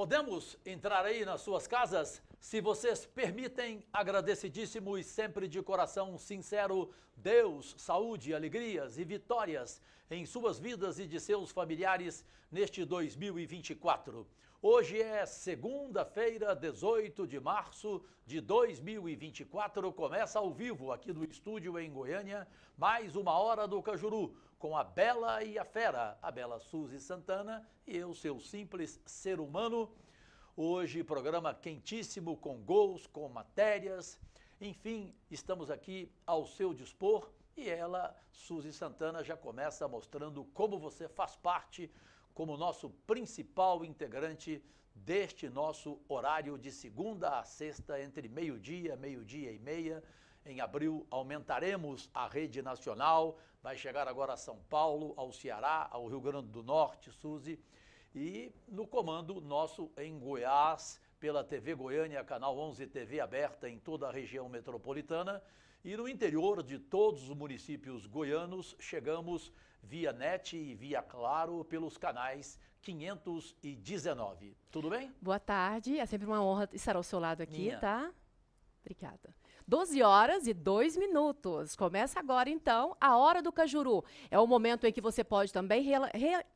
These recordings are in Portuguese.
Podemos entrar aí nas suas casas? Se vocês permitem, agradecidíssimo e sempre de coração sincero, Deus, saúde, alegrias e vitórias em suas vidas e de seus familiares neste 2024. Hoje é segunda-feira, 18 de março de 2024. Começa ao vivo aqui do estúdio em Goiânia, mais uma hora do Cajuru, com a Bela e a Fera, a Bela Suzy Santana e eu, seu simples ser humano. Hoje, programa quentíssimo com gols, com matérias. Enfim, estamos aqui ao seu dispor. E ela, Suzy Santana, já começa mostrando como você faz parte como nosso principal integrante deste nosso horário de segunda a sexta, entre meio-dia, meio-dia e meia. Em abril, aumentaremos a rede nacional, vai chegar agora a São Paulo, ao Ceará, ao Rio Grande do Norte, Suzy, e no comando nosso em Goiás, pela TV Goiânia, canal 11 TV aberta em toda a região metropolitana e no interior de todos os municípios goianos, chegamos via NET e via Claro pelos canais 519. Tudo bem? Boa tarde, é sempre uma honra estar ao seu lado aqui, Minha. tá? Obrigada. 12 horas e 2 minutos. Começa agora, então, a Hora do Cajuru. É o momento em que você pode também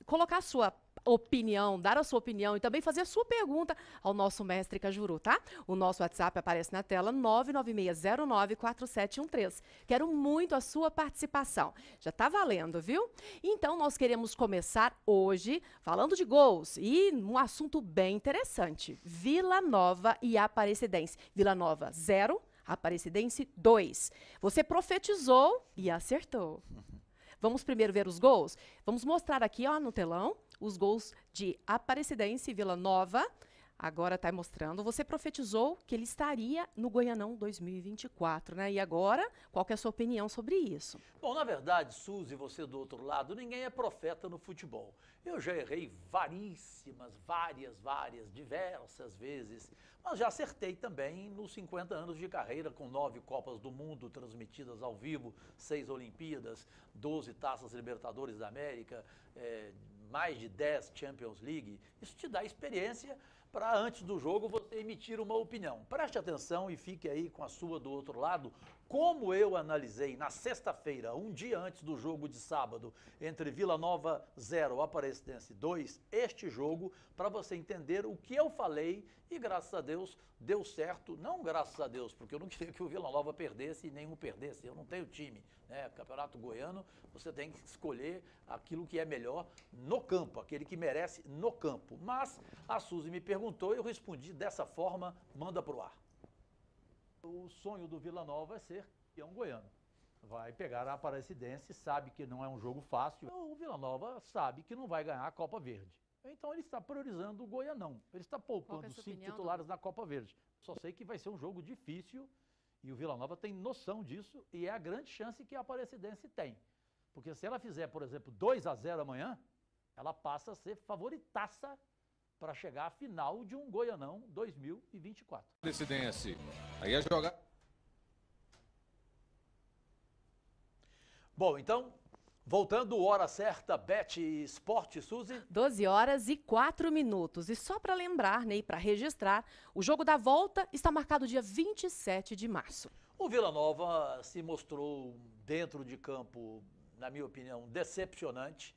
colocar sua opinião, dar a sua opinião e também fazer a sua pergunta ao nosso mestre Cajuru, tá? O nosso WhatsApp aparece na tela 996094713. Quero muito a sua participação. Já tá valendo, viu? Então nós queremos começar hoje falando de gols e um assunto bem interessante. Vila Nova e Aparecidense. Vila Nova 0, Aparecidense 2. Você profetizou e acertou. Vamos primeiro ver os gols? Vamos mostrar aqui ó, no telão os gols de Aparecidense e Vila Nova. Agora está mostrando. Você profetizou que ele estaria no Goianão 2024, né? E agora, qual é a sua opinião sobre isso? Bom, na verdade, Suzy, você do outro lado, ninguém é profeta no futebol. Eu já errei varíssimas, várias, várias, diversas vezes, mas já acertei também nos 50 anos de carreira, com nove Copas do Mundo transmitidas ao vivo, seis Olimpíadas, 12 Taças Libertadores da América, é, mais de 10 Champions League, isso te dá experiência para antes do jogo você emitir uma opinião. Preste atenção e fique aí com a sua do outro lado, como eu analisei na sexta-feira, um dia antes do jogo de sábado, entre Vila Nova 0 e Aparecidense 2, este jogo, para você entender o que eu falei e graças a Deus deu certo. Não graças a Deus, porque eu não queria que o Vila Nova perdesse e nenhum perdesse. Eu não tenho time. Né? Campeonato Goiano, você tem que escolher aquilo que é melhor no campo, aquele que merece no campo. Mas a Suzy me perguntou, eu respondi dessa forma, manda pro ar o sonho do Vila Nova é ser campeão goiano. Vai pegar a Aparecidense, sabe que não é um jogo fácil. O Vila Nova sabe que não vai ganhar a Copa Verde. Então ele está priorizando o Goianão. Ele está poupando é cinco titulares do... na Copa Verde. Só sei que vai ser um jogo difícil e o Vila Nova tem noção disso e é a grande chance que a Aparecidense tem. Porque se ela fizer, por exemplo, 2 a 0 amanhã, ela passa a ser favoritaça para chegar à final de um Goianão 2024. Presidência, aí a é jogar. Bom, então, Voltando, hora certa, Bet Esporte, Suzy. 12 horas e 4 minutos. E só para lembrar, né, e para registrar, o jogo da volta está marcado dia 27 de março. O Vila Nova se mostrou dentro de campo, na minha opinião, decepcionante.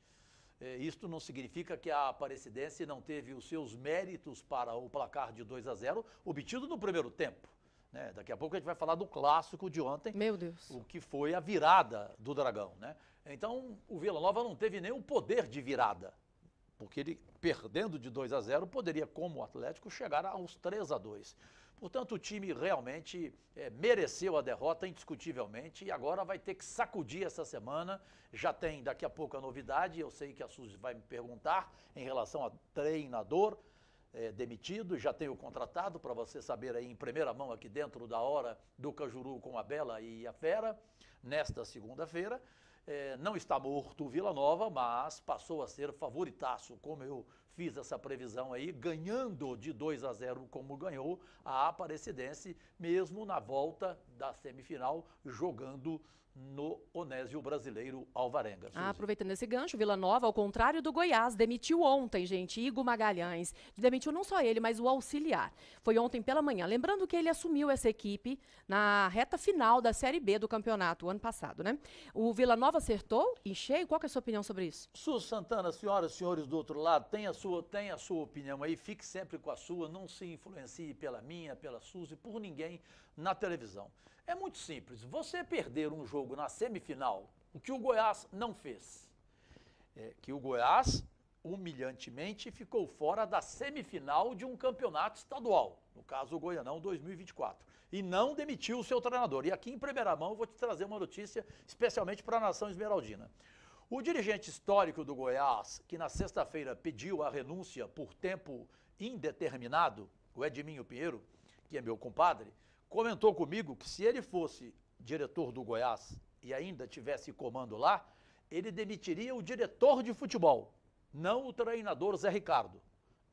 É, isto não significa que a Aparecidense não teve os seus méritos para o placar de 2 a 0 obtido no primeiro tempo. Né? Daqui a pouco a gente vai falar do clássico de ontem. Meu Deus. O que foi a virada do Dragão, né? Então, o Vila Nova não teve nenhum poder de virada. Porque ele, perdendo de 2 a 0, poderia, como Atlético, chegar aos 3 a 2. Portanto, o time realmente é, mereceu a derrota, indiscutivelmente, e agora vai ter que sacudir essa semana. Já tem daqui a pouco a novidade, eu sei que a Suzy vai me perguntar em relação a treinador é, demitido, já tenho contratado, para você saber aí em primeira mão aqui dentro da hora do Cajuru com a Bela e a Fera, nesta segunda-feira. É, não está morto o Vila Nova, mas passou a ser favoritaço, como eu fiz essa previsão aí, ganhando de 2 a 0 como ganhou a Aparecidense, mesmo na volta da semifinal, jogando no Onésio Brasileiro Alvarenga. Ah, aproveitando esse gancho, Vila Nova, ao contrário do Goiás, demitiu ontem, gente, Igor Magalhães. Demitiu não só ele, mas o auxiliar. Foi ontem pela manhã. Lembrando que ele assumiu essa equipe na reta final da Série B do campeonato, ano passado, né? O Vila Nova acertou em cheio. Qual é a sua opinião sobre isso? Sus Santana, senhoras e senhores do outro lado, tem a sua, tem a sua opinião aí. Fique sempre com a sua. Não se influencie pela minha, pela Suzy, por ninguém na televisão. É muito simples. Você perder um jogo na semifinal, o que o Goiás não fez, é que o Goiás humilhantemente ficou fora da semifinal de um campeonato estadual, no caso o Goianão 2024, e não demitiu o seu treinador. E aqui em primeira mão eu vou te trazer uma notícia especialmente para a nação esmeraldina. O dirigente histórico do Goiás, que na sexta-feira pediu a renúncia por tempo indeterminado, o Edminho Pinheiro, que é meu compadre, comentou comigo que se ele fosse diretor do Goiás e ainda tivesse comando lá, ele demitiria o diretor de futebol, não o treinador Zé Ricardo.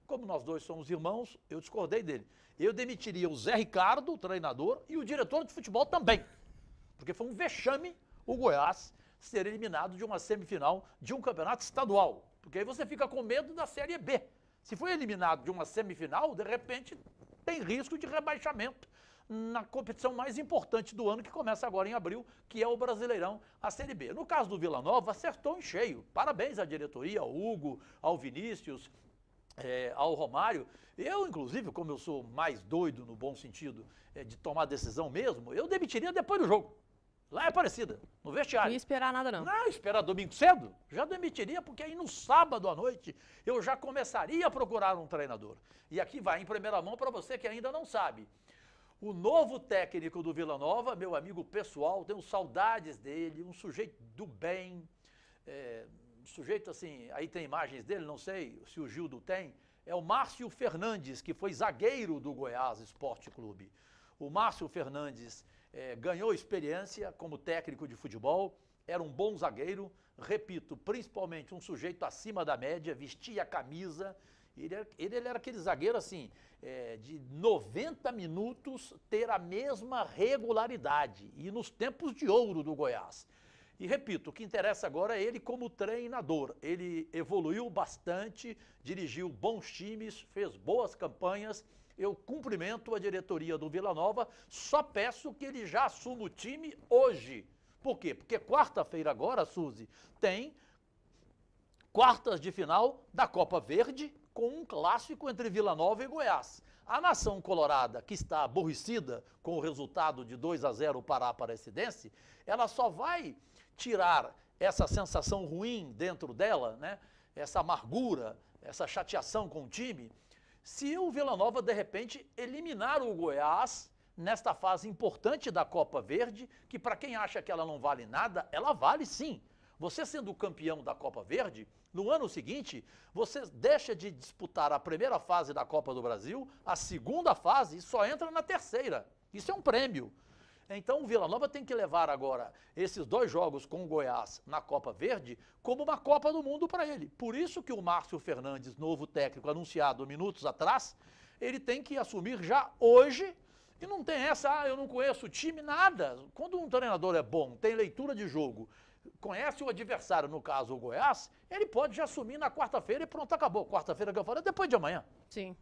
Como nós dois somos irmãos, eu discordei dele. Eu demitiria o Zé Ricardo, o treinador, e o diretor de futebol também. Porque foi um vexame o Goiás ser eliminado de uma semifinal de um campeonato estadual. Porque aí você fica com medo da Série B. Se foi eliminado de uma semifinal, de repente tem risco de rebaixamento na competição mais importante do ano, que começa agora em abril, que é o Brasileirão, a Série B. No caso do Vila Nova, acertou em cheio. Parabéns à diretoria, ao Hugo, ao Vinícius, é, ao Romário. Eu, inclusive, como eu sou mais doido no bom sentido é, de tomar decisão mesmo, eu demitiria depois do jogo. Lá é parecida, no vestiário. Não ia esperar nada, não. Não, esperar domingo cedo, já demitiria, porque aí no sábado à noite eu já começaria a procurar um treinador. E aqui vai em primeira mão para você que ainda não sabe. O novo técnico do Vila Nova, meu amigo pessoal, tenho saudades dele, um sujeito do bem, é, um sujeito assim, aí tem imagens dele, não sei se o Gildo tem, é o Márcio Fernandes, que foi zagueiro do Goiás Esporte Clube. O Márcio Fernandes é, ganhou experiência como técnico de futebol, era um bom zagueiro, repito, principalmente um sujeito acima da média, vestia a camisa, ele era, ele, ele era aquele zagueiro assim, é, de 90 minutos ter a mesma regularidade. E nos tempos de ouro do Goiás. E repito, o que interessa agora é ele como treinador. Ele evoluiu bastante, dirigiu bons times, fez boas campanhas. Eu cumprimento a diretoria do Vila Nova, só peço que ele já assuma o time hoje. Por quê? Porque quarta-feira agora, Suzy, tem quartas de final da Copa Verde com um clássico entre Vila Nova e Goiás. A nação colorada, que está aborrecida com o resultado de 2 a 0 para a Aparecidense, ela só vai tirar essa sensação ruim dentro dela, né? essa amargura, essa chateação com o time, se o Vila Nova, de repente, eliminar o Goiás nesta fase importante da Copa Verde, que para quem acha que ela não vale nada, ela vale sim. Você sendo campeão da Copa Verde, no ano seguinte, você deixa de disputar a primeira fase da Copa do Brasil, a segunda fase e só entra na terceira. Isso é um prêmio. Então o Vila Nova tem que levar agora esses dois jogos com o Goiás na Copa Verde como uma Copa do Mundo para ele. Por isso que o Márcio Fernandes, novo técnico anunciado minutos atrás, ele tem que assumir já hoje. E não tem essa, ah, eu não conheço o time, nada. Quando um treinador é bom, tem leitura de jogo conhece o adversário, no caso o Goiás, ele pode já assumir na quarta-feira e pronto, acabou. Quarta-feira que eu falei, depois de amanhã. Sim.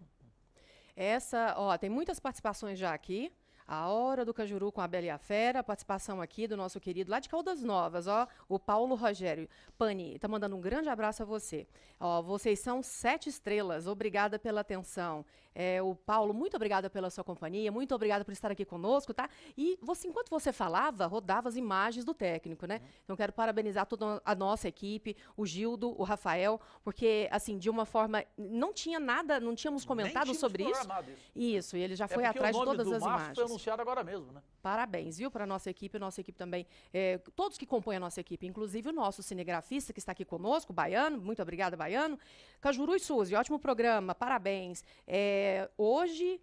Essa, ó, tem muitas participações já aqui. A Hora do Cajuru com a Bela e a Fera, participação aqui do nosso querido lá de Caldas Novas, ó, o Paulo Rogério. Pani, tá mandando um grande abraço a você. Ó, vocês são sete estrelas, obrigada pela atenção. É, o Paulo, muito obrigada pela sua companhia, muito obrigada por estar aqui conosco, tá? E você, enquanto você falava, rodava as imagens do técnico, né? Uhum. Então quero parabenizar toda a nossa equipe, o Gildo, o Rafael, porque assim, de uma forma não tinha nada, não tínhamos comentado tínhamos sobre isso. isso. Isso, e ele já é foi é atrás de todas as Márcio imagens. foi anunciado agora mesmo, né? Parabéns, viu, para nossa equipe, nossa equipe também, é, todos que compõem a nossa equipe, inclusive o nosso cinegrafista que está aqui conosco, Baiano, muito obrigada, Baiano. Cajuru e Suzy, ótimo programa, parabéns. É, hoje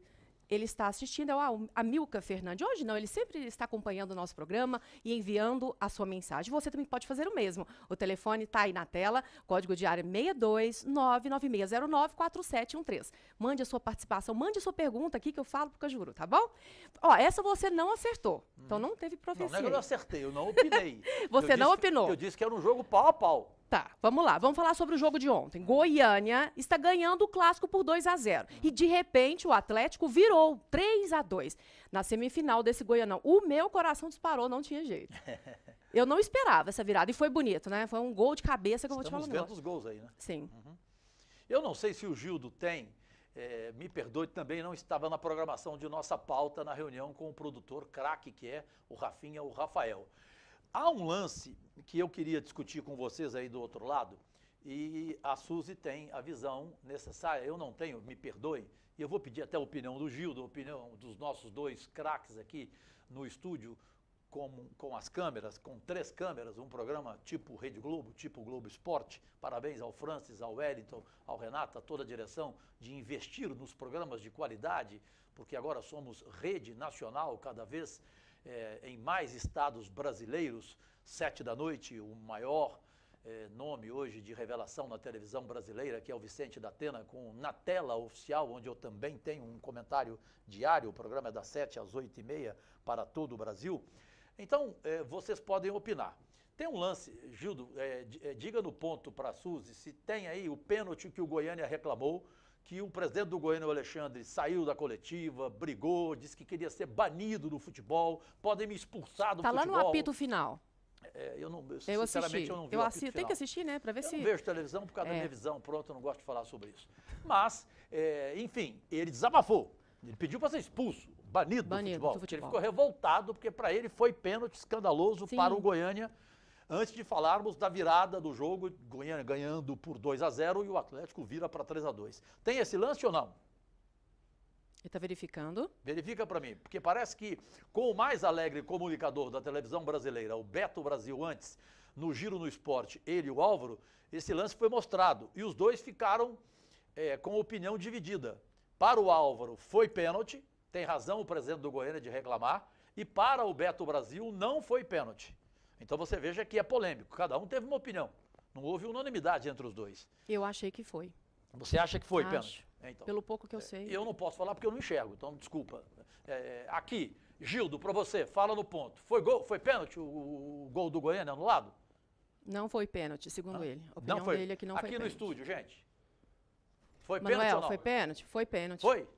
ele está assistindo ao, é a Milka Fernandes. Hoje não, ele sempre está acompanhando o nosso programa e enviando a sua mensagem. Você também pode fazer o mesmo. O telefone está aí na tela, código de área 62996094713. Mande a sua participação, mande a sua pergunta aqui que eu falo o Cajuru, tá bom? Ó, essa você não acertou. Então hum. não teve profecia. Não, não é que eu não acertei, eu não opinei. você eu não disse, opinou. Eu disse que era um jogo pau a pau. Tá, vamos lá. Vamos falar sobre o jogo de ontem. Goiânia está ganhando o clássico por 2 a 0 e de repente o Atlético virou 3 a 2 na semifinal desse Goianão. O meu coração disparou, não tinha jeito. Eu não esperava essa virada e foi bonito, né? Foi um gol de cabeça que eu vou te falar. Estamos vendo os gols aí, né? Sim. Uhum. Eu não sei se o Gildo tem é, me perdoe também, não estava na programação de nossa pauta na reunião com o produtor craque que é o Rafinha, o Rafael. Há um lance que eu queria discutir com vocês aí do outro lado, e a Suzy tem a visão necessária, eu não tenho, me perdoem, e eu vou pedir até a opinião do Gil, a opinião dos nossos dois craques aqui no estúdio, com, com as câmeras, com três câmeras, um programa tipo Rede Globo, tipo Globo Esporte. Parabéns ao Francis, ao Wellington, ao Renato, a toda a direção de investir nos programas de qualidade, porque agora somos rede nacional cada vez é, em mais estados brasileiros, sete da noite, o maior é, nome hoje de revelação na televisão brasileira, que é o Vicente da Atena, com Na Tela Oficial, onde eu também tenho um comentário diário, o programa é das sete às oito e meia para todo o Brasil. Então, é, vocês podem opinar. Tem um lance, Gildo, diga no ponto para a Suzy se tem aí o pênalti que o Goiânia reclamou que o presidente do Goiânia, Alexandre, saiu da coletiva, brigou, disse que queria ser banido do futebol, podem me expulsar do tá futebol. Está lá no apito final. É, eu não, eu, eu sinceramente, assisti. eu não vi eu Tem que assistir, né, para ver eu se... Eu vejo televisão por causa é. da minha visão, pronto, eu não gosto de falar sobre isso. Mas, é, enfim, ele desabafou, ele pediu para ser expulso, banido, banido do, futebol. do futebol. Ele ficou revoltado porque para ele foi pênalti escandaloso Sim. para o Goiânia Antes de falarmos da virada do jogo, Goiânia ganhando por 2 a 0 e o Atlético vira para 3 a 2. Tem esse lance ou não? Ele está verificando. Verifica para mim, porque parece que com o mais alegre comunicador da televisão brasileira, o Beto Brasil antes, no Giro no Esporte, ele e o Álvaro, esse lance foi mostrado e os dois ficaram é, com opinião dividida. Para o Álvaro foi pênalti, tem razão o presidente do Goiânia de reclamar, e para o Beto Brasil não foi pênalti. Então você veja que é polêmico, cada um teve uma opinião. Não houve unanimidade entre os dois. Eu achei que foi. Você acha que foi, pênalti? Pena? É, então, Pelo pouco que eu é, sei. Eu não posso falar porque eu não enxergo, então desculpa. É, é aqui, Gildo, para você, fala no ponto. Foi gol, foi pênalti o, o gol do Goiânia anulado? Não foi pênalti, segundo ah, ele. A opinião não foi. dele é que não aqui foi Aqui no estúdio, gente. Foi Manuel, pênalti ou não? foi pênalti? Foi pênalti. Foi?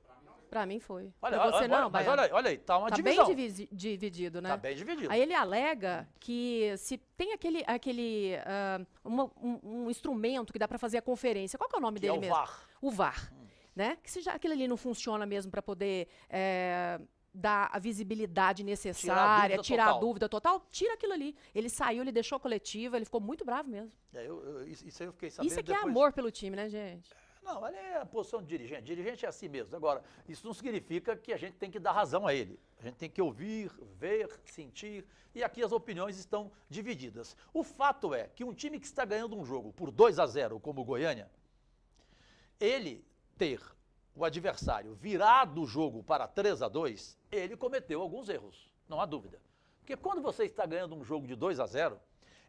Pra mim foi. Olha, pra você olha, não, mas olha, olha aí, tá uma tá divisão. Tá bem divi dividido, né? Tá bem dividido. Aí ele alega que se tem aquele, aquele uh, uma, um, um, instrumento que dá para fazer a conferência, qual que é o nome que dele é o mesmo? VAR. O VAR. Hum. Né? Que se já aquilo ali não funciona mesmo para poder... É, dar a visibilidade necessária, tirar, a dúvida, tirar a dúvida total, tira aquilo ali. Ele saiu, ele deixou a coletiva, ele ficou muito bravo mesmo. É, eu, eu, isso aí eu fiquei sabendo. Isso aqui é depois... é amor pelo time, né, gente? Não, ele é a posição de dirigente. Dirigente é assim mesmo. Agora, isso não significa que a gente tem que dar razão a ele. A gente tem que ouvir, ver, sentir. E aqui as opiniões estão divididas. O fato é que um time que está ganhando um jogo por 2 a 0, como o Goiânia, ele ter o adversário virado o jogo para 3 a 2, ele cometeu alguns erros, não há dúvida. Porque quando você está ganhando um jogo de 2 a 0,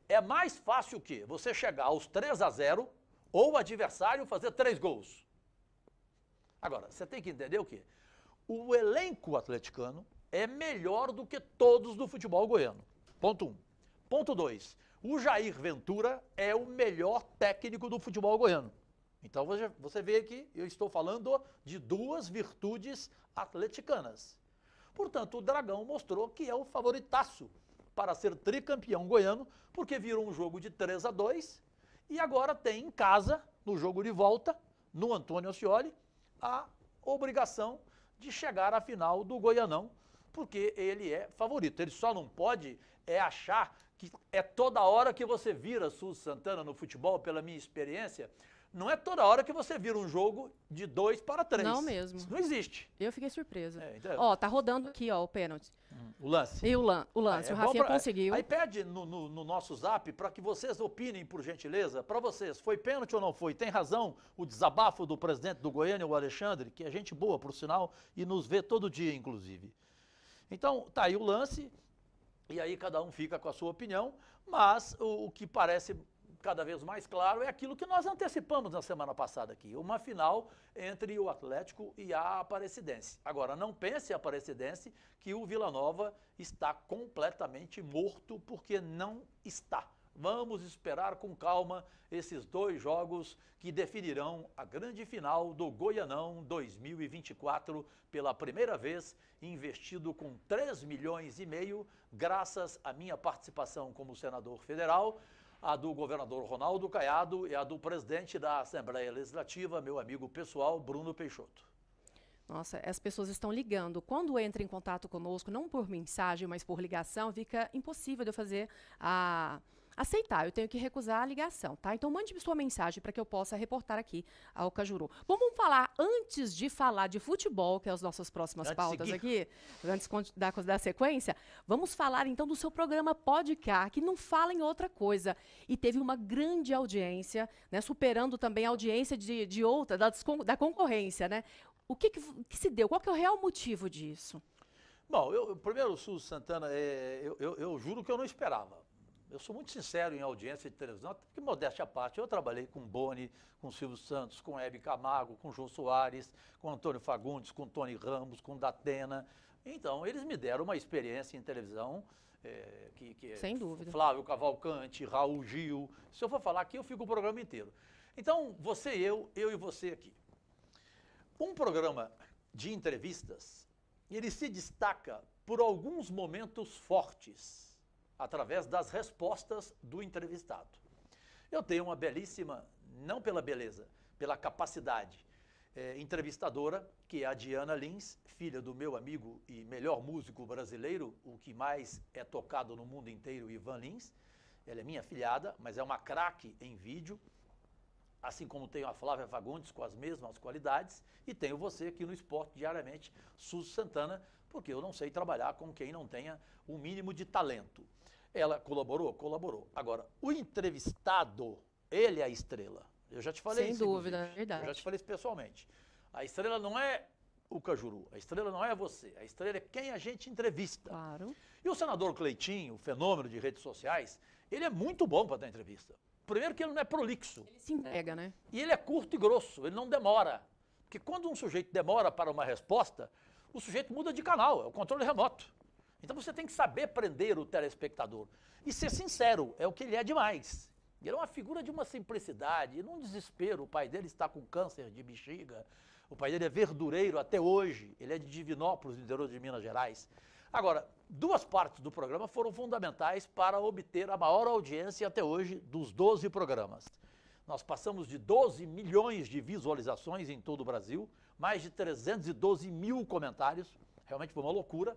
é mais fácil que você chegar aos 3 a 0 ou o adversário fazer três gols. Agora, você tem que entender o quê? O elenco atleticano é melhor do que todos do futebol goiano. Ponto 1. Um. Ponto 2. O Jair Ventura é o melhor técnico do futebol goiano. Então você vê que eu estou falando de duas virtudes atleticanas. Portanto, o Dragão mostrou que é o favoritaço para ser tricampeão goiano, porque virou um jogo de 3 a 2 e agora tem em casa, no jogo de volta, no Antônio Ascioli, a obrigação de chegar à final do Goianão, porque ele é favorito. Ele só não pode é achar que é toda hora que você vira Sul Santana no futebol, pela minha experiência, não é toda hora que você vira um jogo de dois para três. Não mesmo. Isso não existe. Eu fiquei surpresa. É, então... Ó, tá rodando aqui, ó, o pênalti. Hum, o lance. E o, lan o lance, é o Rafinha pra... conseguiu. Aí pede no, no, no nosso zap para que vocês opinem, por gentileza, para vocês, foi pênalti ou não foi? Tem razão o desabafo do presidente do Goiânia, o Alexandre, que é gente boa, por sinal, e nos vê todo dia, inclusive. Então, tá aí o lance, e aí cada um fica com a sua opinião, mas o, o que parece cada vez mais claro é aquilo que nós antecipamos na semana passada aqui, uma final entre o Atlético e a Aparecidense. Agora, não pense, Aparecidense, que o Vila Nova está completamente morto, porque não está. Vamos esperar com calma esses dois jogos que definirão a grande final do Goianão 2024 pela primeira vez, investido com 3 milhões e meio, graças à minha participação como senador federal a do governador Ronaldo Caiado e a do presidente da Assembleia Legislativa, meu amigo pessoal, Bruno Peixoto. Nossa, as pessoas estão ligando. Quando entra em contato conosco, não por mensagem, mas por ligação, fica impossível de eu fazer a aceitar, eu tenho que recusar a ligação, tá? Então mande sua mensagem para que eu possa reportar aqui ao Cajuru. vamos falar antes de falar de futebol, que é as nossas próximas antes pautas aqui, antes da, da sequência, vamos falar então do seu programa Podcast, que não fala em outra coisa. E teve uma grande audiência, né? Superando também a audiência de, de outra, da, da concorrência, né? O que, que, que se deu? Qual que é o real motivo disso? Bom, eu, primeiro, Sul Santana, é, eu, eu, eu, juro que eu não esperava. Eu sou muito sincero em audiência de televisão, até porque modéstia à parte, eu trabalhei com Boni, com Silvio Santos, com Hebe Camargo, com João Soares, com Antônio Fagundes, com Tony Ramos, com Datena. Então, eles me deram uma experiência em televisão é, que, que é Sem é, dúvida. Flávio Cavalcante, Raul Gil. Se eu for falar aqui, eu fico o programa inteiro. Então, você e eu, eu e você aqui. Um programa de entrevistas, ele se destaca por alguns momentos fortes através das respostas do entrevistado. Eu tenho uma belíssima, não pela beleza, pela capacidade eh, entrevistadora, que é a Diana Lins, filha do meu amigo e melhor músico brasileiro, o que mais é tocado no mundo inteiro, Ivan Lins. Ela é minha filhada, mas é uma craque em vídeo, assim como tenho a Flávia Fagundes com as mesmas qualidades, e tenho você aqui no esporte diariamente, Sus Santana, porque eu não sei trabalhar com quem não tenha o um mínimo de talento. Ela colaborou? Colaborou. Agora, o entrevistado, ele é a estrela. Eu já te falei Sem isso. Sem dúvida, é verdade. Eu já te falei isso pessoalmente. A estrela não é o Cajuru, a estrela não é você, a estrela é quem a gente entrevista. Claro. E o senador Cleitinho, fenômeno de redes sociais, ele é muito bom para dar entrevista. Primeiro que ele não é prolixo. Ele se entrega, né? E ele é curto e grosso, ele não demora. Porque quando um sujeito demora para uma resposta, o sujeito muda de canal, é o controle remoto. Então você tem que saber prender o telespectador e ser sincero, é o que ele é demais. Ele é uma figura de uma simplicidade, num desespero. O pai dele está com câncer de bexiga, o pai dele é verdureiro até hoje, ele é de Divinópolis, interior de Minas Gerais. Agora, duas partes do programa foram fundamentais para obter a maior audiência até hoje dos 12 programas. Nós passamos de 12 milhões de visualizações em todo o Brasil, mais de 312 mil comentários, realmente foi uma loucura.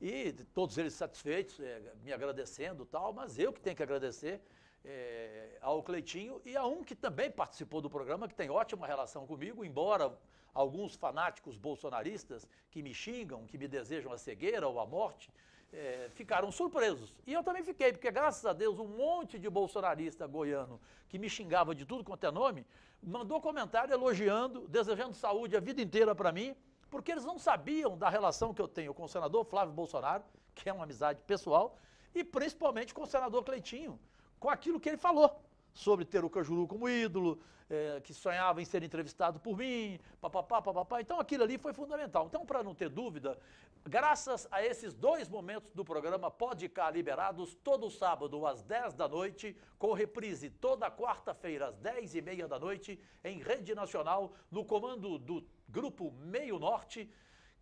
E todos eles satisfeitos, é, me agradecendo tal, mas eu que tenho que agradecer é, ao Cleitinho e a um que também participou do programa, que tem ótima relação comigo, embora alguns fanáticos bolsonaristas que me xingam, que me desejam a cegueira ou a morte, é, ficaram surpresos. E eu também fiquei, porque graças a Deus um monte de bolsonarista goiano que me xingava de tudo quanto é nome, mandou comentário elogiando, desejando saúde a vida inteira para mim porque eles não sabiam da relação que eu tenho com o senador Flávio Bolsonaro, que é uma amizade pessoal, e principalmente com o senador Cleitinho, com aquilo que ele falou sobre ter o Cajuru como ídolo, é, que sonhava em ser entrevistado por mim, papapá, papapá. Então aquilo ali foi fundamental. Então, para não ter dúvida, graças a esses dois momentos do programa Pode Cá Liberados, todo sábado às 10 da noite, com reprise toda quarta-feira às 10 e meia da noite, em rede nacional, no comando do Grupo Meio Norte,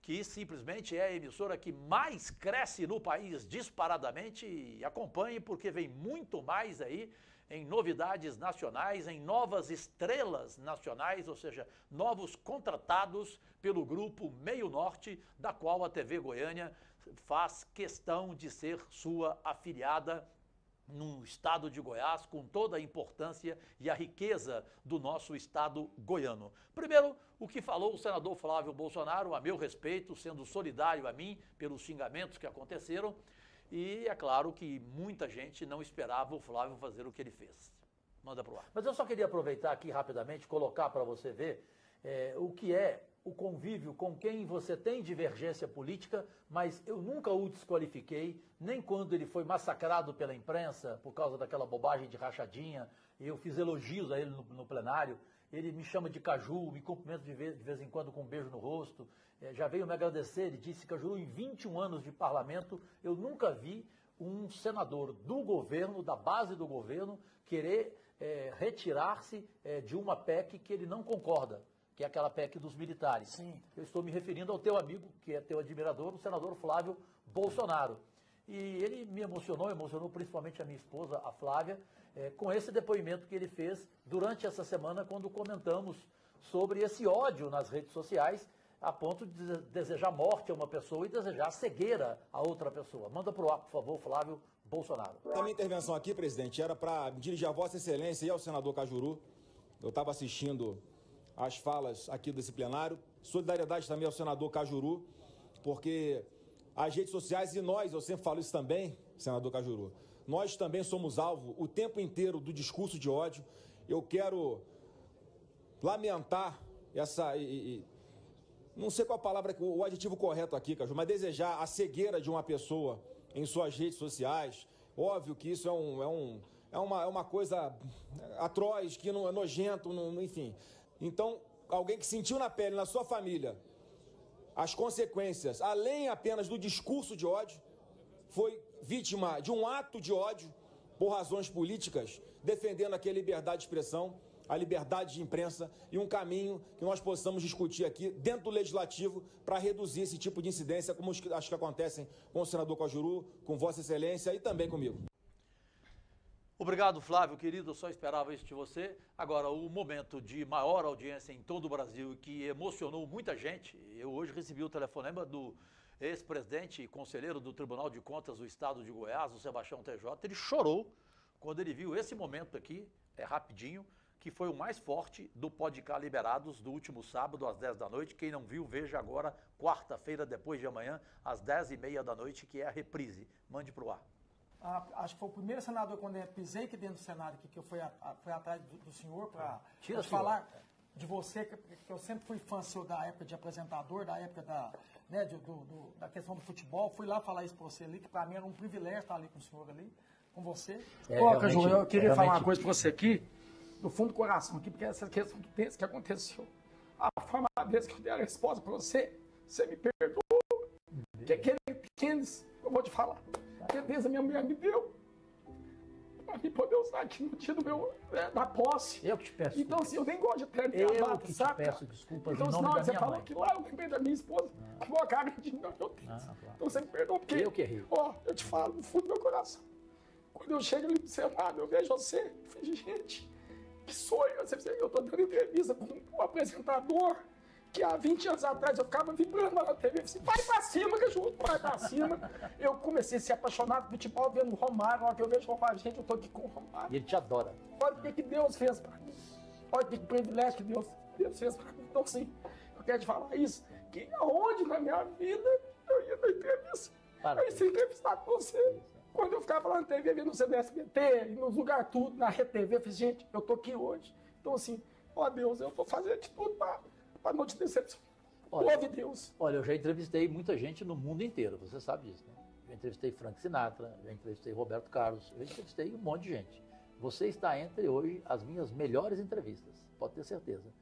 que simplesmente é a emissora que mais cresce no país disparadamente. E acompanhe, porque vem muito mais aí em novidades nacionais, em novas estrelas nacionais, ou seja, novos contratados pelo grupo Meio Norte, da qual a TV Goiânia faz questão de ser sua afiliada no estado de Goiás, com toda a importância e a riqueza do nosso estado goiano. Primeiro, o que falou o senador Flávio Bolsonaro, a meu respeito, sendo solidário a mim pelos xingamentos que aconteceram, e é claro que muita gente não esperava o Flávio fazer o que ele fez. Manda para o ar. Mas eu só queria aproveitar aqui rapidamente, colocar para você ver é, o que é o convívio com quem você tem divergência política, mas eu nunca o desqualifiquei, nem quando ele foi massacrado pela imprensa por causa daquela bobagem de rachadinha. Eu fiz elogios a ele no, no plenário. Ele me chama de Caju, me cumprimenta de vez, de vez em quando com um beijo no rosto. É, já veio me agradecer. Ele disse: Caju, em 21 anos de parlamento, eu nunca vi um senador do governo, da base do governo, querer é, retirar-se é, de uma PEC que ele não concorda que é aquela PEC dos militares. Sim. Eu estou me referindo ao teu amigo, que é teu admirador, o senador Flávio Bolsonaro. E ele me emocionou, emocionou principalmente a minha esposa, a Flávia, é, com esse depoimento que ele fez durante essa semana, quando comentamos sobre esse ódio nas redes sociais, a ponto de desejar morte a uma pessoa e desejar cegueira a outra pessoa. Manda para o ar, por favor, Flávio Bolsonaro. A então, minha intervenção aqui, presidente, era para dirigir a Vossa Excelência e ao senador Cajuru. Eu estava assistindo as falas aqui desse plenário Solidariedade também ao senador Cajuru, porque as redes sociais e nós, eu sempre falo isso também, senador Cajuru, nós também somos alvo o tempo inteiro do discurso de ódio. Eu quero lamentar essa. E, e, não sei qual a palavra, o adjetivo correto aqui, Caju, mas desejar a cegueira de uma pessoa em suas redes sociais. Óbvio que isso é, um, é, um, é, uma, é uma coisa atroz, que não é nojento, não, enfim. Então, alguém que sentiu na pele, na sua família, as consequências, além apenas do discurso de ódio, foi vítima de um ato de ódio por razões políticas, defendendo aqui a liberdade de expressão, a liberdade de imprensa e um caminho que nós possamos discutir aqui dentro do legislativo para reduzir esse tipo de incidência, como as que acontecem com o senador Cajuru, com Vossa Excelência e também comigo. Obrigado, Flávio, querido. só esperava isso de você. Agora, o momento de maior audiência em todo o Brasil que emocionou muita gente. Eu hoje recebi o telefonema do ex-presidente e conselheiro do Tribunal de Contas do Estado de Goiás, o Sebastião TJ. Ele chorou quando ele viu esse momento aqui, é rapidinho, que foi o mais forte do Podcast Liberados do último sábado, às 10 da noite. Quem não viu, veja agora, quarta-feira, depois de amanhã, às 10 e meia da noite, que é a reprise. Mande para o ar. A, acho que foi o primeiro senador, quando eu pisei aqui dentro do Senado, que, que eu fui, a, a, fui atrás do, do senhor para é. falar de você, que, que, eu sempre fui fã seu da época de apresentador, da época da, né, de, do, do, da questão do futebol. Fui lá falar isso para você ali, que para mim era um privilégio estar ali com o senhor ali, com você. É, Coloca, João, eu queria é, falar uma coisa para você aqui, do fundo do coração aqui, porque essa questão do texto que aconteceu. A forma vez que eu dei a resposta para você, você me perdoou. Que é aquele Keynes, eu vou te falar. Beleza, minha mulher me deu. Pra mim poder usar aqui no dia do meu, né, da posse. Eu te peço. Então, assim, eu nem gosto de terno e gravata, que saca? peço desculpas então, senão, você minha falou mãe. que lá ah, eu lembrei da minha esposa, ah. que eu de... Não, meu Deus. Ah, então, claro. Então você me perdoa, porque... Eu que errei. Ó, eu te falo do fundo do meu coração. Quando eu chego ali no Senado, eu vejo você, eu vejo, gente, que sonho. Eu estou dando entrevista com um apresentador que há 20 anos atrás eu ficava vibrando na TV, assim, vai pra cima, que junto, vai pra cima. Eu comecei a ser apaixonado por futebol, vendo Romário, hora que eu vejo Romário, gente, eu tô aqui com o Romário. E ele te adora. Olha o que, que Deus fez pra mim. Olha que privilégio que Deus, Deus fez pra mim. Então, sim, eu quero te falar isso, que aonde na minha vida eu ia na entrevista. Para eu ia ser entrevistado com você. Quando eu ficava lá na TV, vendo você no SBT, nos lugares tudo, na RTV, eu falei, gente, eu tô aqui hoje. Então, assim, ó Deus, eu vou fazer de tudo pra para não te decepcionar. Louve Deus. Olha, eu já entrevistei muita gente no mundo inteiro, você sabe disso, né? Já entrevistei Frank Sinatra, já entrevistei Roberto Carlos, já entrevistei um monte de gente. Você está entre hoje as minhas melhores entrevistas, pode ter certeza.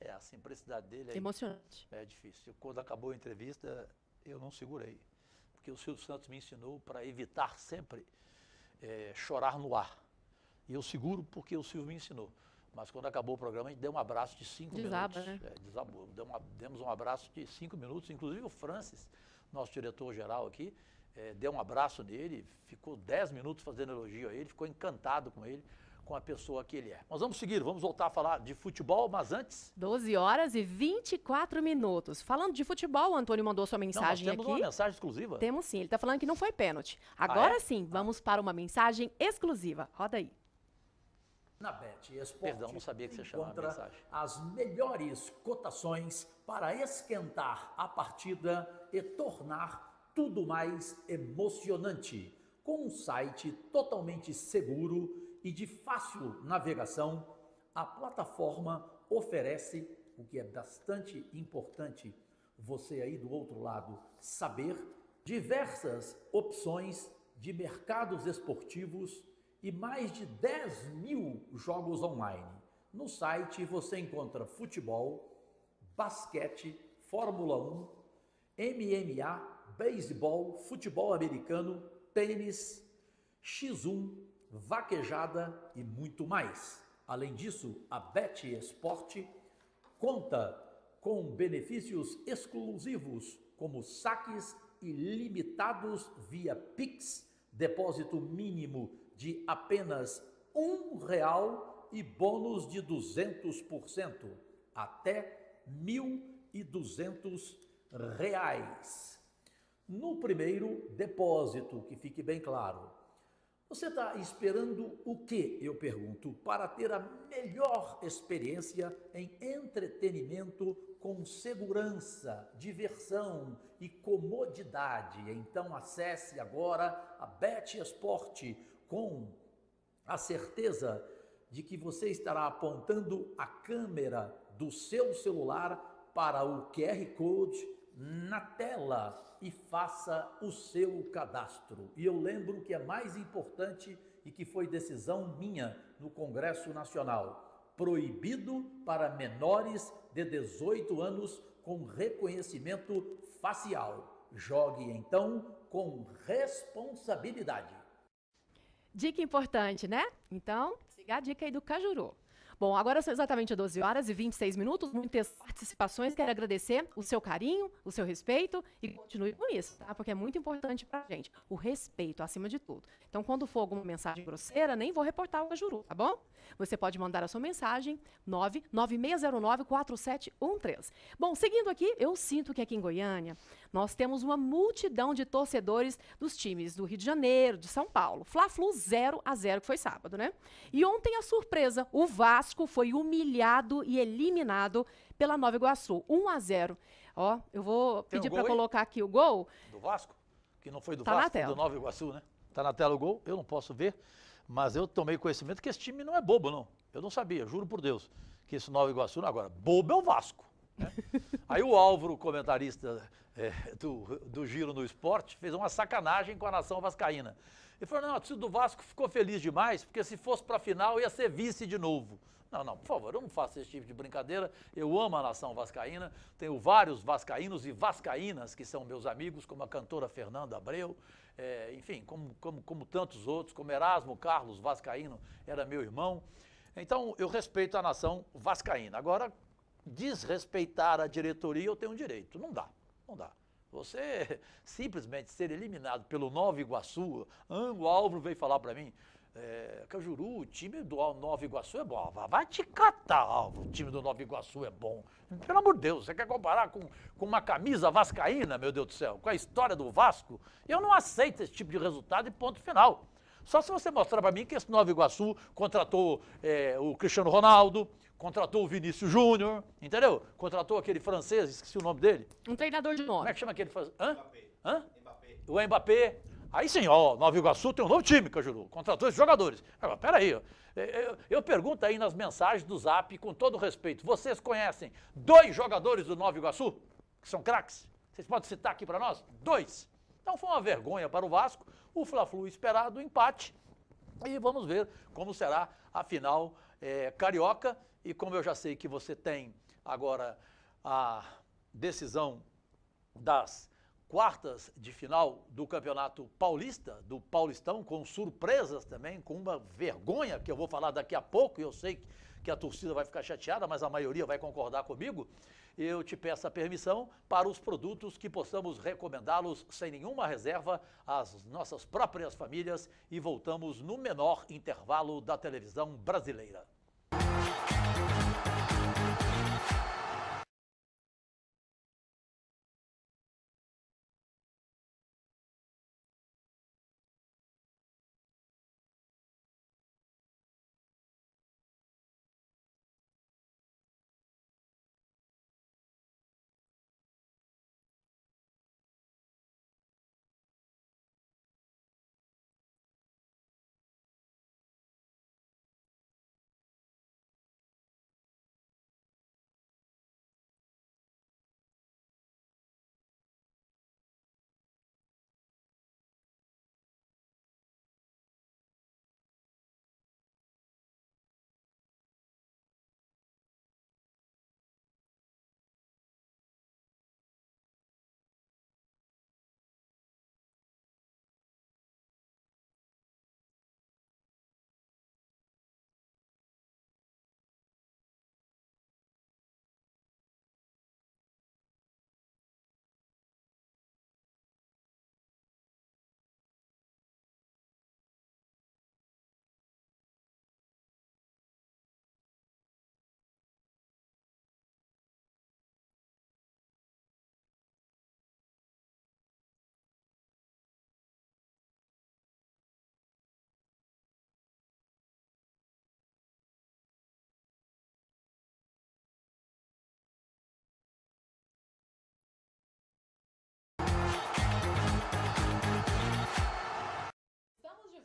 É, a simplicidade dele é emocionante. É difícil. Quando acabou a entrevista, eu não segurei. Porque o Silvio Santos me ensinou para evitar sempre é, chorar no ar. E eu seguro porque o Silvio me ensinou. Mas quando acabou o programa, a gente deu um abraço de cinco Desaba, minutos. Né? É, desabou. Deu uma, demos um abraço de cinco minutos. Inclusive o Francis, nosso diretor-geral aqui, é, deu um abraço nele, ficou dez minutos fazendo elogio a ele, ficou encantado com ele, com a pessoa que ele é. Mas vamos seguir, vamos voltar a falar de futebol, mas antes. 12 horas e 24 minutos. Falando de futebol, o Antônio mandou sua mensagem não, nós temos aqui. Temos uma mensagem exclusiva? Temos sim, ele está falando que não foi pênalti. Ah, Agora ah, é? sim, ah. vamos ah. para uma mensagem exclusiva. Roda aí na Bet Esporte. Perdão, não sabia que você chamava a mensagem. As melhores cotações para esquentar a partida e tornar tudo mais emocionante, com um site totalmente seguro e de fácil navegação. A plataforma oferece, o que é bastante importante você aí do outro lado saber, diversas opções de mercados esportivos e mais de 10 mil jogos online. No site você encontra futebol, basquete, Fórmula 1, MMA, beisebol, futebol americano, tênis, X1, vaquejada e muito mais. Além disso, a Bet Esporte conta com benefícios exclusivos como saques ilimitados via Pix, depósito mínimo de apenas um real e bônus de 200% até R$ 1.200. No primeiro depósito, que fique bem claro. Você está esperando o que, eu pergunto, para ter a melhor experiência em entretenimento com segurança, diversão e comodidade? Então acesse agora a Bet Esporte com a certeza de que você estará apontando a câmera do seu celular para o QR Code na tela e faça o seu cadastro. E eu lembro que é mais importante e que foi decisão minha no Congresso Nacional. Proibido para menores de 18 anos com reconhecimento facial. Jogue então com responsabilidade. Dica importante, né? Então, siga a dica aí do Cajuru. Bom, agora são exatamente 12 horas e 26 minutos, muitas participações. Quero agradecer o seu carinho, o seu respeito e continue com isso, tá? Porque é muito importante pra gente. O respeito acima de tudo. Então, quando for alguma mensagem grosseira, nem vou reportar o Juru, tá bom? Você pode mandar a sua mensagem 996094713. Bom, seguindo aqui, eu sinto que aqui em Goiânia nós temos uma multidão de torcedores dos times do Rio de Janeiro, de São Paulo. Fla-Flu 0 a 0 que foi sábado, né? E ontem a surpresa, o Vasco Vasco foi humilhado e eliminado pela Nova Iguaçu. 1 a 0. Ó, eu vou Tem pedir um para colocar aqui o gol. Do Vasco? Que não foi do tá Vasco, do Nova Iguaçu, né? Tá na tela o gol, eu não posso ver, mas eu tomei conhecimento que esse time não é bobo, não. Eu não sabia, juro por Deus, que esse Nova Iguaçu, não, é agora, bobo é o Vasco. Né? Aí o Álvaro, comentarista é, do, do Giro no Esporte, fez uma sacanagem com a nação vascaína. Ele falou, não, o do Vasco ficou feliz demais, porque se fosse para a final ia ser vice de novo. Não, não, por favor, eu não faço esse tipo de brincadeira. Eu amo a nação vascaína, tenho vários vascaínos e vascaínas que são meus amigos, como a cantora Fernanda Abreu, é, enfim, como, como, como tantos outros, como Erasmo Carlos Vascaíno era meu irmão. Então, eu respeito a nação vascaína. Agora, desrespeitar a diretoria, eu tenho um direito. Não dá, não dá. Você simplesmente ser eliminado pelo Nova Iguaçu, Ango Álvaro veio falar para mim, é, Cajuru, é o time do Nova Iguaçu é bom. Ah, Vai te catar, Alvo. O time do Nova Iguaçu é bom. Pelo amor de Deus, você quer comparar com, com uma camisa vascaína, meu Deus do céu, com a história do Vasco? Eu não aceito esse tipo de resultado e ponto final. Só se você mostrar para mim que esse Nova Iguaçu contratou é, o Cristiano Ronaldo, contratou o Vinícius Júnior, entendeu? Contratou aquele francês, esqueci o nome dele. Um treinador de nome. Como é que chama aquele francês? Hã? Hã? O Mbappé, Aí sim, ó, Nova Iguaçu tem um novo time, Cajuru, contratou esses jogadores. Agora, peraí, ó, eu, é, é, eu, pergunto aí nas mensagens do Zap, com todo respeito, vocês conhecem dois jogadores do Nova Iguaçu, que são craques? Vocês podem citar aqui para nós? Dois. Então foi uma vergonha para o Vasco, o Fla-Flu esperado, empate, e vamos ver como será a final é, carioca, e como eu já sei que você tem agora a decisão das quartas de final do Campeonato Paulista, do Paulistão, com surpresas também, com uma vergonha que eu vou falar daqui a pouco, e eu sei que, que a torcida vai ficar chateada, mas a maioria vai concordar comigo. Eu te peço a permissão para os produtos que possamos recomendá-los sem nenhuma reserva às nossas próprias famílias e voltamos no menor intervalo da televisão brasileira.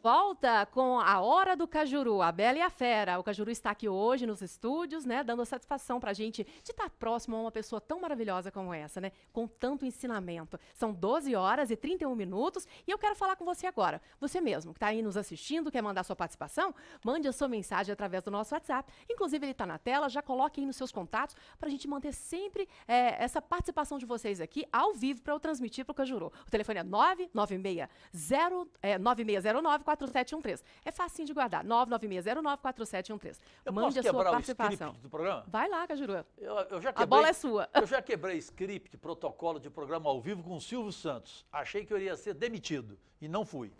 volta com a Hora do Cajuru, a Bela e a Fera. O Cajuru está aqui hoje nos estúdios, né? Dando a satisfação pra gente de estar próximo a uma pessoa tão maravilhosa como essa, né? Com tanto ensinamento. São 12 horas e 31 minutos e eu quero falar com você agora. Você mesmo que está aí nos assistindo, quer mandar sua participação? Mande a sua mensagem através do nosso WhatsApp. Inclusive, ele está na tela, já coloque aí nos seus contatos para a gente manter sempre é, essa participação de vocês aqui ao vivo para eu transmitir para o Cajuru. O telefone é 996 é, 9609 4713. É facinho de guardar. 996094713. Eu Mande a sua participação. O script do programa? Vai lá, Cajuru. Eu, eu já quebrei, a bola é sua. Eu já quebrei script, protocolo de programa ao vivo com o Silvio Santos. Achei que eu iria ser demitido e não fui.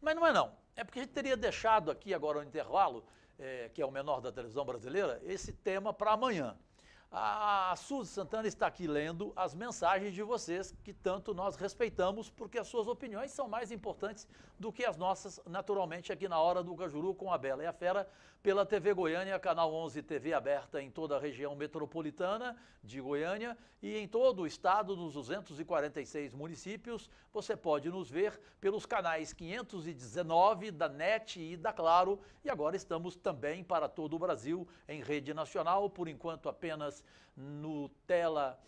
Mas não é não. É porque a gente teria deixado aqui agora o intervalo, é, que é o menor da televisão brasileira, esse tema para amanhã. A Suzy Santana está aqui lendo as mensagens de vocês que tanto nós respeitamos, porque as suas opiniões são mais importantes do que as nossas, naturalmente, aqui na Hora do Cajuru com a Bela e a Fera, pela TV Goiânia, Canal 11 TV aberta em toda a região metropolitana de Goiânia e em todo o estado, nos 246 municípios. Você pode nos ver pelos canais 519 da NET e da Claro, e agora estamos também para todo o Brasil em rede nacional, por enquanto apenas no tela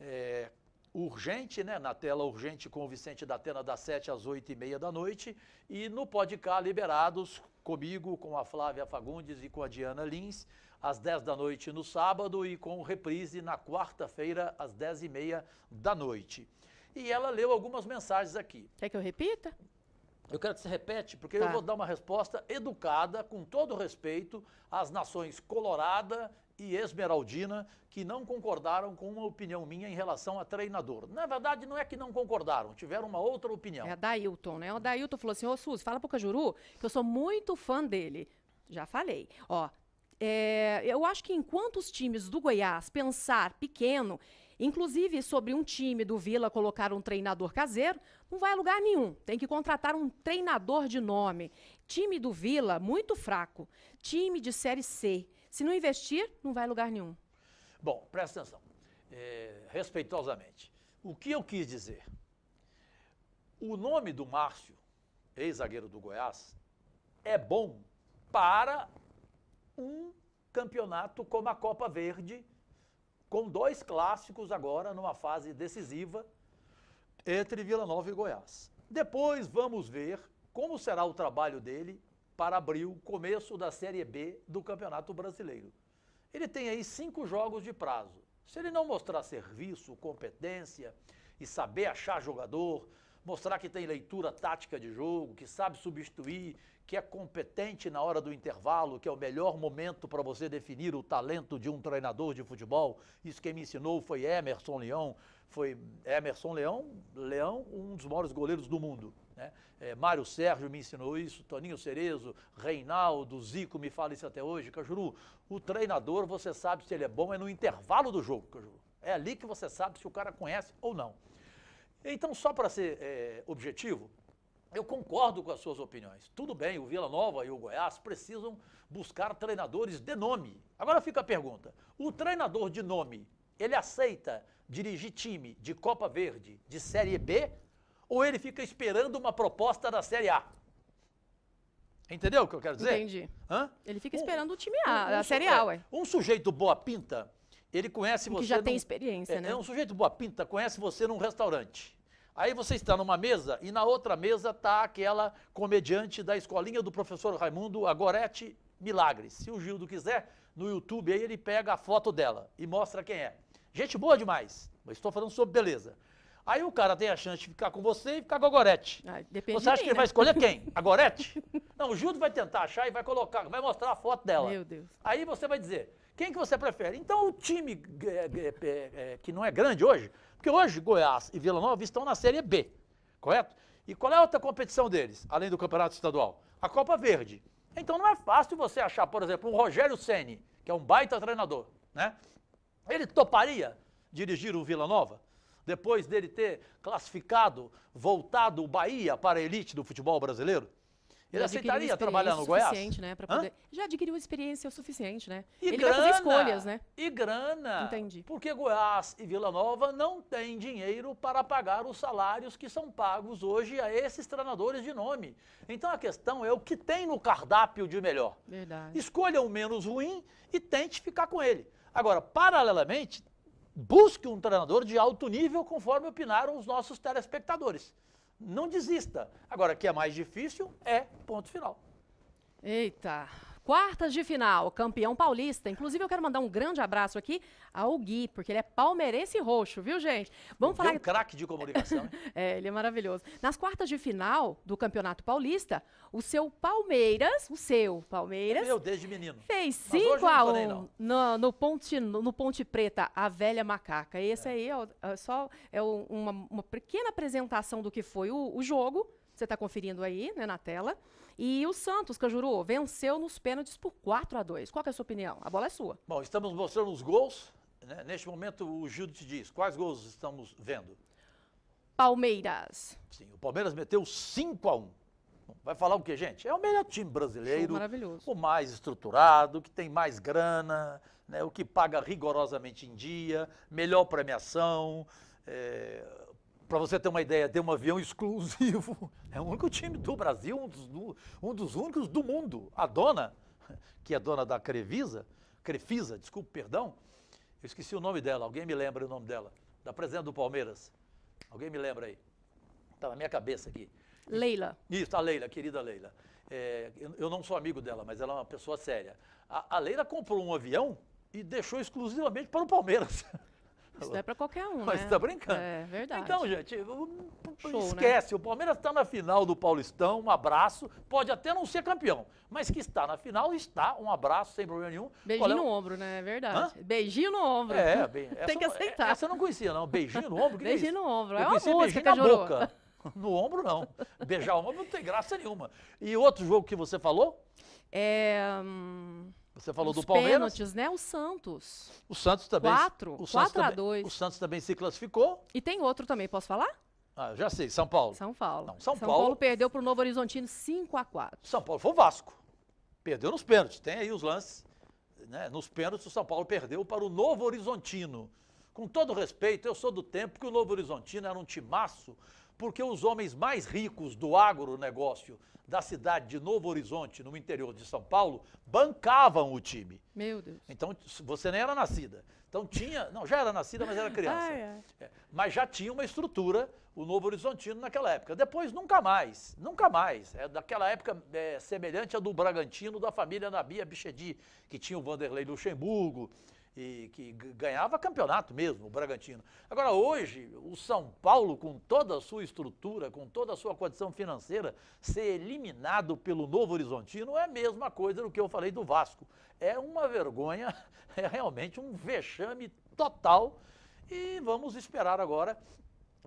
é, urgente, né? Na tela urgente com o Vicente da Atena das 7 às 8 e meia da noite e no podcast Liberados comigo, com a Flávia Fagundes e com a Diana Lins às 10 da noite no sábado e com reprise na quarta-feira às 10 e meia da noite. E ela leu algumas mensagens aqui. Quer que eu repita? Eu quero que você repete, porque tá. eu vou dar uma resposta educada, com todo respeito, às nações Colorada e Esmeraldina que não concordaram com uma opinião minha em relação a treinador. Na verdade, não é que não concordaram, tiveram uma outra opinião. É a Dailton, né? O Dailton falou assim: Ô Suzy, fala pro Cajuru que eu sou muito fã dele. Já falei. Ó, é, eu acho que enquanto os times do Goiás pensar pequeno, inclusive sobre um time do Vila colocar um treinador caseiro, não vai a lugar nenhum. Tem que contratar um treinador de nome. Time do Vila muito fraco, time de série C. Se não investir, não vai a lugar nenhum. Bom, presta atenção, é, respeitosamente. O que eu quis dizer? O nome do Márcio, ex-zagueiro do Goiás, é bom para um campeonato como a Copa Verde, com dois clássicos agora numa fase decisiva entre Vila Nova e Goiás. Depois vamos ver como será o trabalho dele para abril, começo da Série B do Campeonato Brasileiro. Ele tem aí cinco jogos de prazo. Se ele não mostrar serviço, competência e saber achar jogador, mostrar que tem leitura tática de jogo, que sabe substituir, que é competente na hora do intervalo, que é o melhor momento para você definir o talento de um treinador de futebol. Isso quem me ensinou foi Emerson Leão, foi Emerson Leão, Leão, um dos maiores goleiros do mundo. Né? É, Mário Sérgio me ensinou isso, Toninho Cerezo, Reinaldo, Zico me fala isso até hoje. Cajuru, o treinador, você sabe se ele é bom, é no intervalo do jogo, Cajuru. É ali que você sabe se o cara conhece ou não. Então, só para ser é, objetivo, eu concordo com as suas opiniões. Tudo bem, o Vila Nova e o Goiás precisam buscar treinadores de nome. Agora fica a pergunta: o treinador de nome, ele aceita dirigir time de Copa Verde, de Série B ou ele fica esperando uma proposta da Série A. Entendeu o que eu quero dizer? Entendi. Hã? Ele fica esperando um, o time A, um, um, a Série A, é, ué. Um sujeito boa pinta, ele conhece você... Que já num, tem experiência, é, né? É, um sujeito boa pinta conhece você num restaurante. Aí você está numa mesa e na outra mesa está aquela comediante da escolinha do professor Raimundo, a Gorete Milagres. Se o Gildo quiser, no YouTube aí ele pega a foto dela e mostra quem é. Gente boa demais, mas estou falando sobre beleza. Aí o cara tem a chance de ficar com você e ficar com a Gorete. Ah, você acha mim, que ele né? vai escolher quem? A Gorete? Não, o Júlio vai tentar achar e vai colocar, vai mostrar a foto dela. Meu Deus. Aí você vai dizer, quem que você prefere? Então o time é é, é, é, é, que não é grande hoje, porque hoje Goiás e Vila Nova estão na Série B, correto? E qual é a outra competição deles, além do Campeonato Estadual? A Copa Verde. Então não é fácil você achar, por exemplo, um Rogério Ceni, que é um baita treinador, né? Ele toparia dirigir o Vila Nova? depois dele ter classificado, voltado o Bahia para a elite do futebol brasileiro? Ele aceitaria trabalhar no Goiás? Né, poder... Já adquiriu experiência o suficiente, né? E ele grana, vai fazer escolhas, né? E grana. Entendi. Porque Goiás e Vila Nova não têm dinheiro para pagar os salários que são pagos hoje a esses treinadores de nome. Então a questão é o que tem no cardápio de melhor. Verdade. Escolha o menos ruim e tente ficar com ele. Agora, paralelamente, Busque um treinador de alto nível, conforme opinaram os nossos telespectadores. Não desista. Agora, o que é mais difícil é ponto final. Eita! Quartas de final, campeão paulista. Inclusive, eu quero mandar um grande abraço aqui ao Gui, porque ele é palmeirense roxo, viu, gente? Vamos falar. É um craque de comunicação. é, ele é maravilhoso. Nas quartas de final do Campeonato Paulista, o seu Palmeiras, o seu Palmeiras. Meu, desde menino. Fez 5 a 1 um no, no, Ponte, no Ponte Preta, a velha macaca. Esse é. aí é, o, é, só é o, uma, uma, pequena apresentação do que foi o, o jogo. Você está conferindo aí, né, na tela. E o Santos, Cajuru, venceu nos pênaltis por 4 a 2 Qual é a sua opinião? A bola é sua. Bom, estamos mostrando os gols. Né? Neste momento, o Júlio te diz, quais gols estamos vendo? Palmeiras. Sim, o Palmeiras meteu 5 a 1 Vai falar o que, gente? É o melhor time brasileiro, o mais estruturado, que tem mais grana, né, o que paga rigorosamente em dia, melhor premiação. É, para você ter uma ideia, tem um avião exclusivo. É o único time do Brasil, um dos, um dos únicos do mundo. A dona, que é dona da Crevisa, Crefisa, desculpe, perdão, eu esqueci o nome dela, alguém me lembra o nome dela, da presidente do Palmeiras. Alguém me lembra aí? Está na minha cabeça aqui. Leila. Isso, a Leila, querida Leila. É, eu, eu, não sou amigo dela, mas ela é uma pessoa séria. A, a Leila comprou um avião e deixou exclusivamente para o Palmeiras. Isso não é para qualquer um, né? Mas tá brincando. É verdade. Então, gente, Show, né? esquece. Né? O Palmeiras está na final do Paulistão, um abraço. Pode até não ser campeão, mas que está na final, está. Um abraço, sem problema nenhum. Beijinho é? no ombro, né? É verdade. Hã? Beijinho no ombro. É, bem, essa, Tem que é, aceitar. Essa eu não conhecia, não. Beijinho no ombro? Que beijinho que é no ombro. Eu é beijinho na boca. No ombro, não. Beijar o ombro não tem graça nenhuma. E outro jogo que você falou? É... Hum... Você falou Os do Palmeiras. pênaltis, né? O Santos. O Santos também. Quatro. O Santos a dois. O Santos também se classificou. E tem outro também, posso falar? Ah, já sei, São Paulo. São Paulo. Não, São, São Paulo. Paulo perdeu para o Novo Horizontino 5 a 4 São Paulo foi o Vasco. Perdeu nos pênaltis. Tem aí os lances. Né? Nos pênaltis, o São Paulo perdeu para o Novo Horizontino. Com todo respeito, eu sou do tempo que o Novo Horizontino era um timaço porque os homens mais ricos do agronegócio da cidade de Novo Horizonte, no interior de São Paulo, bancavam o time. Meu Deus. Então, você nem era nascida. Então tinha, não, já era nascida, mas era criança. Ah, é. É, mas já tinha uma estrutura, o Novo Horizontino, naquela época. Depois, nunca mais, nunca mais. É, daquela época é, semelhante à do Bragantino, da família Nabia Bichedi, que tinha o Vanderlei Luxemburgo, e que ganhava campeonato mesmo, o Bragantino. Agora, hoje, o São Paulo, com toda a sua estrutura, com toda a sua condição financeira, ser eliminado pelo Novo Horizontino é a mesma coisa do que eu falei do Vasco. É uma vergonha, é realmente um vexame total. E vamos esperar agora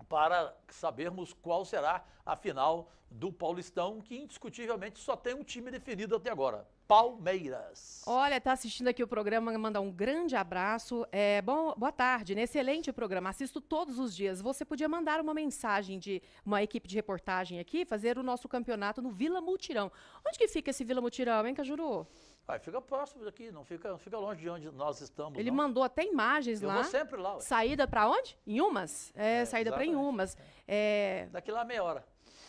para sabermos qual será a final do Paulistão, que indiscutivelmente só tem um time definido até agora. Palmeiras. Olha, está assistindo aqui o programa, mandar um grande abraço. É, bom, boa tarde, né? excelente programa. Assisto todos os dias. Você podia mandar uma mensagem de uma equipe de reportagem aqui, fazer o nosso campeonato no Vila Mutirão. Onde que fica esse Vila Mutirão, hein, Cajuru? Ah, fica próximo daqui, não fica, não fica longe de onde nós estamos. Ele não. mandou até imagens Eu lá. Eu vou sempre lá. Ué. Saída para onde? Em É, é saída para Em é. é. Daqui lá meia hora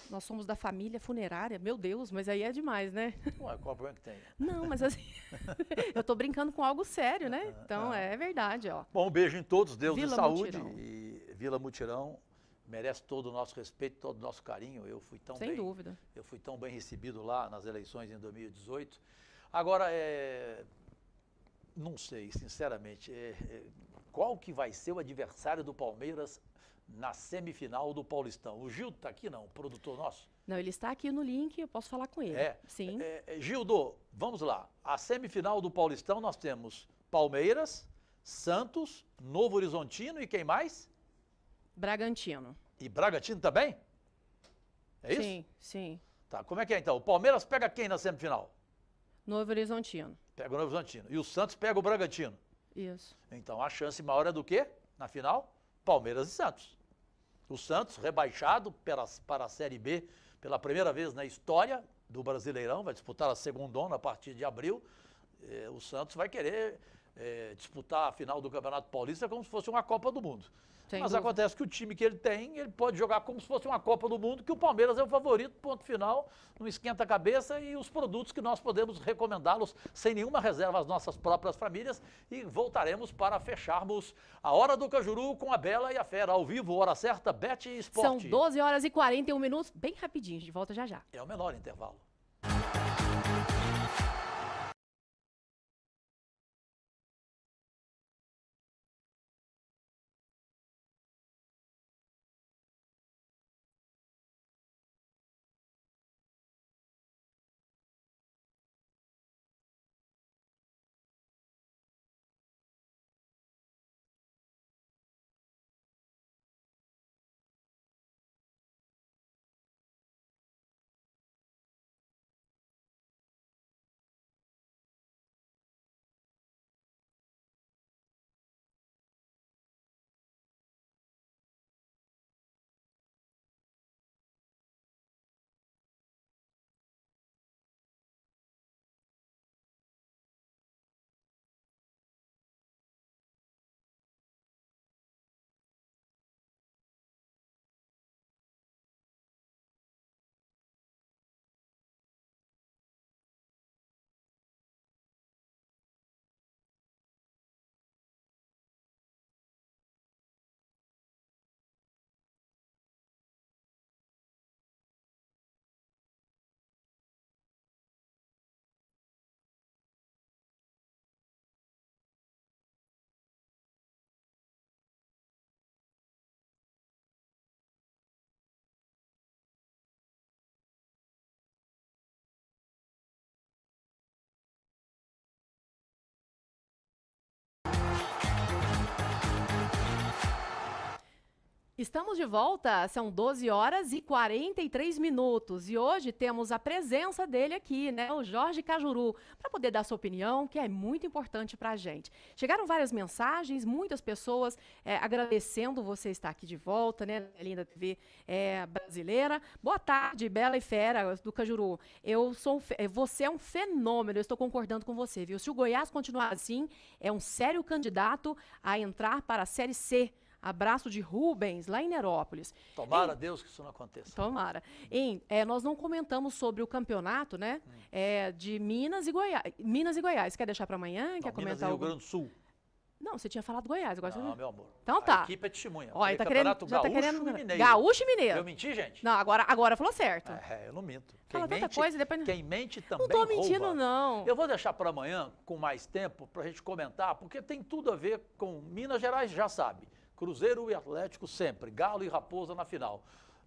nós somos da família funerária, meu Deus, mas aí é demais, né? Ué, qual problema que tem? Não, mas assim, eu estou brincando com algo sério, né? Então, tá. é verdade, ó. Bom, um beijo em todos, Deus Vila de saúde Mutirão. e Vila Mutirão merece todo o nosso respeito, todo o nosso carinho. Eu fui tão Sem bem, dúvida. Eu fui tão bem recebido lá nas eleições em 2018. Agora, é, não sei, sinceramente, é, é, qual que vai ser o adversário do Palmeiras na semifinal do Paulistão. O Gildo está aqui, não? O produtor nosso? Não, ele está aqui no link, eu posso falar com ele. É. Sim. É, é, Gildo, vamos lá. A semifinal do Paulistão nós temos Palmeiras, Santos, Novo Horizontino e quem mais? Bragantino. E Bragantino também? É isso? Sim, sim. Tá, como é que é então? O Palmeiras pega quem na semifinal? Novo Horizontino. Pega o Novo Horizontino. E o Santos pega o Bragantino. Isso. Então a chance maior é do quê? Na final? Palmeiras e Santos. O Santos, rebaixado para a Série B pela primeira vez na história do Brasileirão, vai disputar a segundona a partir de abril. Eh, o Santos vai querer eh, disputar a final do Campeonato Paulista como se fosse uma Copa do Mundo. Mas dúvida. acontece que o time que ele tem, ele pode jogar como se fosse uma Copa do Mundo, que o Palmeiras é o favorito, ponto final, não esquenta a cabeça e os produtos que nós podemos recomendá-los sem nenhuma reserva às nossas próprias famílias. E voltaremos para fecharmos a Hora do Cajuru com a Bela e a Fera, ao vivo, hora certa, Bet Esporte. São 12 horas e 41 minutos, bem rapidinho, de volta já já. É o menor intervalo. Estamos de volta, são 12 horas e 43 minutos e hoje temos a presença dele aqui, né, o Jorge Cajuru, para poder dar sua opinião, que é muito importante para a gente. Chegaram várias mensagens, muitas pessoas é, agradecendo você estar aqui de volta, né, na linda TV é, brasileira. Boa tarde, Bela e Fera do Cajuru. Eu sou, é, você é um fenômeno, eu estou concordando com você, viu? Se o Goiás continuar assim, é um sério candidato a entrar para a Série C Abraço de Rubens, lá em Nerópolis. Tomara em, Deus que isso não aconteça. Tomara. Em, é, nós não comentamos sobre o campeonato, né? Hum. É, de Minas e Goiás. Minas e Goiás. Quer deixar para amanhã? Não, Quer comentar Minas e Rio Grande do Sul. Não, você tinha falado Goiás. Agora não, você... meu amor. Então tá. A equipe é testemunha. Ó, ele tá querendo, já tá querendo... Mineiro. Gaúcho e Mineiro. Eu menti, gente? Não, agora, agora falou certo. É, é eu não minto. Quem Fala mente, tanta coisa depois... Quem mente também Não tô mentindo, rouba. não. Eu vou deixar para amanhã, com mais tempo, pra gente comentar, porque tem tudo a ver com Minas Gerais, já sabe. Cruzeiro e Atlético sempre, Galo e Raposa na final.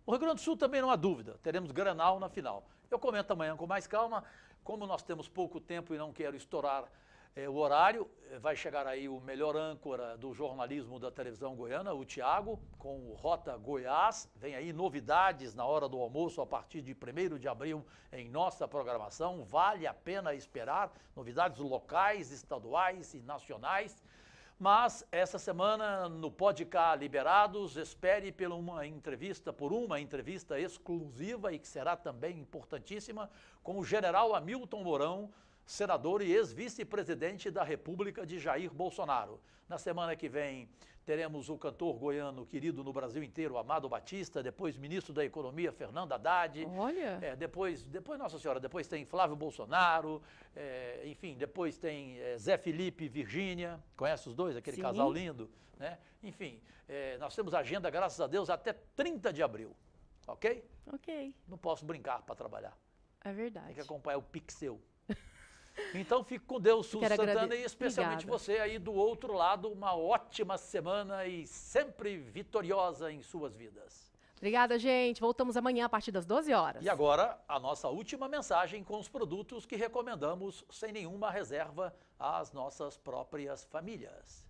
No Rio Grande do Sul também não há dúvida, teremos Granal na final. Eu comento amanhã com mais calma, como nós temos pouco tempo e não quero estourar é, o horário, eh, vai chegar aí o melhor âncora do jornalismo da televisão goiana, o Tiago, com o Rota Goiás. Vem aí novidades na hora do almoço a partir de 1 de abril em nossa programação. Vale a pena esperar novidades locais, estaduais e nacionais. Mas essa semana no Podcast Liberados, espere por uma entrevista, por uma entrevista exclusiva e que será também importantíssima com o general Hamilton Mourão, senador e ex-vice-presidente da República de Jair Bolsonaro. Na semana que vem Teremos o cantor goiano querido no Brasil inteiro, Amado Batista, depois ministro da Economia, Fernando Haddad. Olha! É, depois, depois, Nossa Senhora, depois tem Flávio Bolsonaro, é, enfim, depois tem é, Zé Felipe e Virgínia. Conhece os dois? Aquele Sim. casal lindo, né? Enfim, é, nós temos agenda, graças a Deus, até 30 de abril, ok? Ok. Não posso brincar para trabalhar. É verdade. Tem que acompanhar o Pixel. Então fique com Deus, Sul Santana, e especialmente Obrigada. você aí do outro lado. Uma ótima semana e sempre vitoriosa em suas vidas. Obrigada, gente. Voltamos amanhã a partir das 12 horas. E agora, a nossa última mensagem com os produtos que recomendamos sem nenhuma reserva às nossas próprias famílias.